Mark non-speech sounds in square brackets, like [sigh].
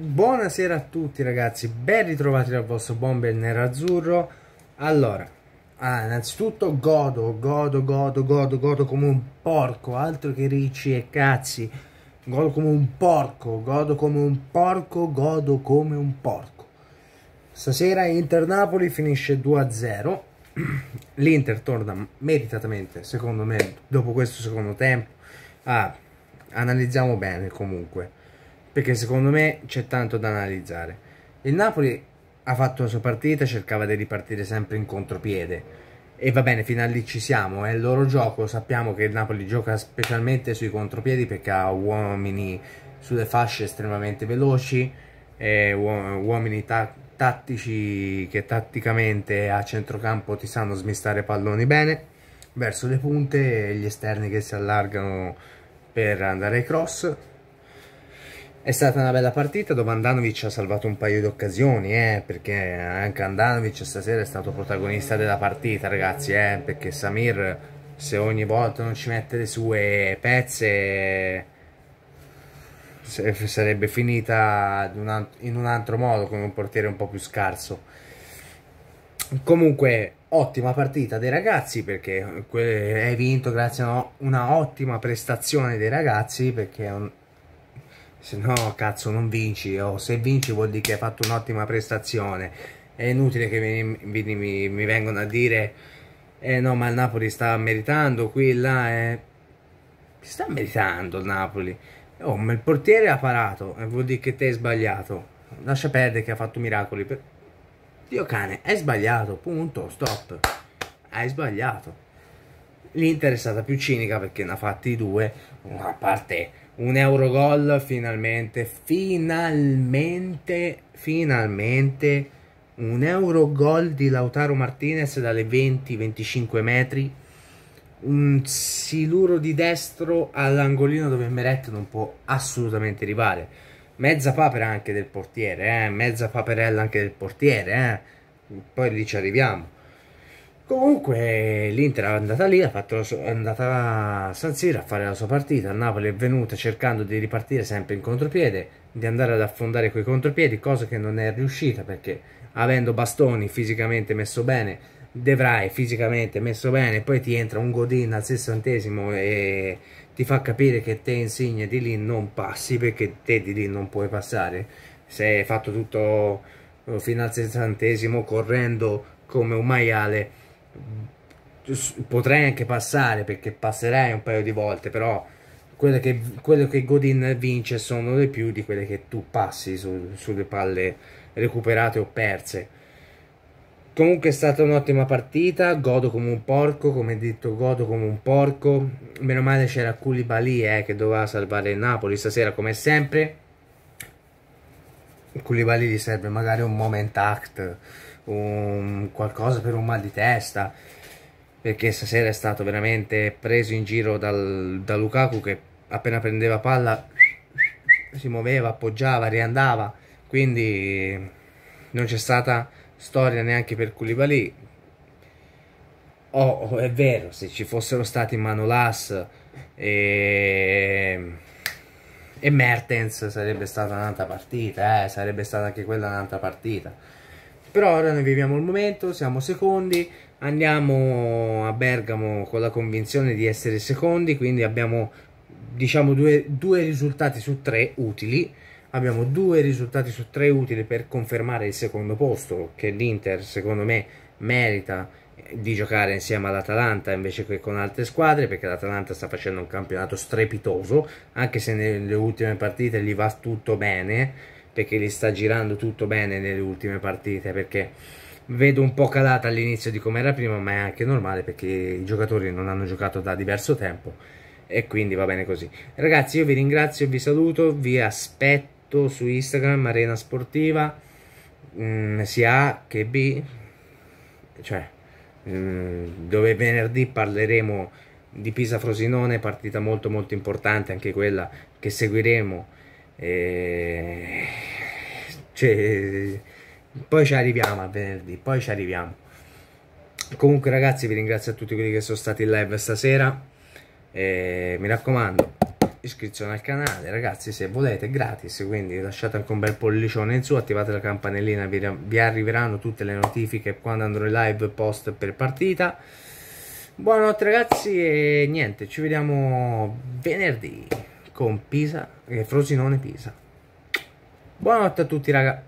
Buonasera a tutti ragazzi, ben ritrovati dal vostro bomber nero azzurro Allora, ah, innanzitutto godo, godo, godo, godo, godo come un porco Altro che ricci e cazzi Godo come un porco, godo come un porco, godo come un porco Stasera Inter-Napoli finisce 2-0 [clears throat] L'Inter torna meritatamente, secondo me, dopo questo secondo tempo ah, Analizziamo bene comunque perché secondo me c'è tanto da analizzare. Il Napoli ha fatto la sua partita, cercava di ripartire sempre in contropiede e va bene, fino a lì ci siamo, è eh. il loro gioco, sappiamo che il Napoli gioca specialmente sui contropiedi perché ha uomini sulle fasce estremamente veloci, eh, uomini ta tattici che tatticamente a centrocampo ti sanno smistare palloni bene, verso le punte e gli esterni che si allargano per andare ai cross, è stata una bella partita dove Andanovic ha salvato un paio di occasioni, eh, perché anche Andanovic stasera è stato protagonista della partita, ragazzi, eh, perché Samir se ogni volta non ci mette le sue pezze sarebbe finita in un altro modo con un portiere un po' più scarso. Comunque, ottima partita dei ragazzi perché hai vinto grazie a una ottima prestazione dei ragazzi perché se no cazzo non vinci o oh, se vinci vuol dire che hai fatto un'ottima prestazione è inutile che mi, mi, mi, vengono a dire eh no ma il Napoli sta meritando qui e là eh. sta meritando il Napoli oh ma il portiere ha parato e eh, vuol dire che te hai sbagliato lascia perdere che ha fatto miracoli per... Dio cane hai sbagliato punto stop hai sbagliato l'Inter è stata più cinica perché ne ha fatti due a parte un Eurogol finalmente, finalmente, finalmente un Eurogol di Lautaro Martinez dalle 20-25 metri, un siluro di destro all'angolino dove Meret non può assolutamente arrivare, mezza papera anche del portiere, eh? mezza paperella anche del portiere, eh? poi lì ci arriviamo. Comunque l'Inter è andata lì, è, sua, è andata a San Siro a fare la sua partita, il Napoli è venuta cercando di ripartire sempre in contropiede, di andare ad affondare quei contropiedi, cosa che non è riuscita perché avendo Bastoni fisicamente messo bene, De Vrij fisicamente messo bene, poi ti entra un Godin al sessantesimo e ti fa capire che te Insigne di lì non passi perché te di lì non puoi passare, se hai fatto tutto eh, fino al sessantesimo correndo come un maiale Mm, potrei anche passare perché passerei un paio di volte, però quello che, quelle che Godin vince sono le più di quelle che tu passi su, sulle palle recuperate o perse. Comunque è stata un'ottima partita, godo come un porco, come detto godo come un porco. Meno male c'era Koulibaly eh, che doveva salvare il Napoli stasera come sempre. Culibali gli serve magari un moment act, un qualcosa per un mal di testa, perché stasera è stato veramente preso in giro dal, da Lukaku che appena prendeva palla si muoveva, appoggiava, riandava, quindi non c'è stata storia neanche per Culibali. Oh, oh, è vero, se ci fossero stati Manolas e e Mertens sarebbe stata un'altra partita, eh, sarebbe stata anche quella un'altra partita. Però ora noi viviamo il momento, siamo secondi, andiamo a Bergamo con la convinzione di essere secondi, quindi abbiamo diciamo due, due risultati su tre utili. Abbiamo due risultati su tre utili per confermare il secondo posto che l'Inter secondo me merita di giocare insieme all'Atalanta invece che con altre squadre perché l'Atalanta sta facendo un campionato strepitoso anche se nelle ultime partite gli va tutto bene perché gli sta girando tutto bene nelle ultime partite perché vedo un po' calata all'inizio di come era prima ma è anche normale perché i giocatori non hanno giocato da diverso tempo e quindi va bene così ragazzi io vi ringrazio vi saluto vi aspetto su Instagram Arena Sportiva mm, sia A che B cioè Ehm, dove venerdì parleremo di Pisa Frosinone, partita molto molto importante anche quella che seguiremo. E... Ehm, cioè, poi ci arriviamo a venerdì, poi ci arriviamo. Comunque ragazzi vi ringrazio a tutti quelli che sono stati in live stasera. E ehm, mi raccomando, iscrizione al canale ragazzi se volete è gratis quindi lasciate anche un bel pollicione in su attivate la campanellina vi, vi arriveranno tutte le notifiche quando andrò in live post per partita buonanotte ragazzi e niente ci vediamo venerdì con Pisa e eh, Frosinone Pisa buonanotte a tutti ragazzi